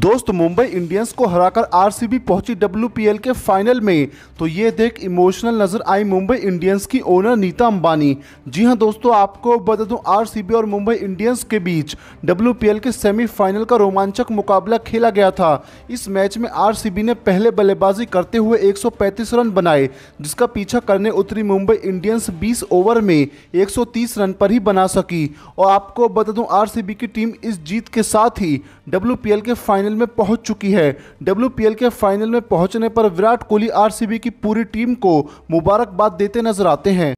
दोस्त मुंबई इंडियंस को हराकर आरसीबी पहुंची डब्ल्यूपीएल के फाइनल में तो ये देख इमोशनल नजर आई मुंबई इंडियंस की ओनर नीता अंबानी जी हां दोस्तों आपको बता दूं आरसीबी और मुंबई इंडियंस के बीच डब्ल्यूपीएल के सेमीफाइनल का रोमांचक मुकाबला खेला गया था इस मैच में आरसीबी ने पहले बल्लेबाजी करते हुए एक रन बनाए जिसका पीछा करने उतरी मुंबई इंडियंस बीस ओवर में एक रन पर ही बना सकी और आपको बता दूँ आर की टीम इस जीत के साथ ही डब्ल्यू के फाइनल में पहुंच चुकी है डब्ल्यू के फाइनल में पहुंचने पर विराट कोहली आरसीबी की पूरी टीम को मुबारकबाद देते नजर आते हैं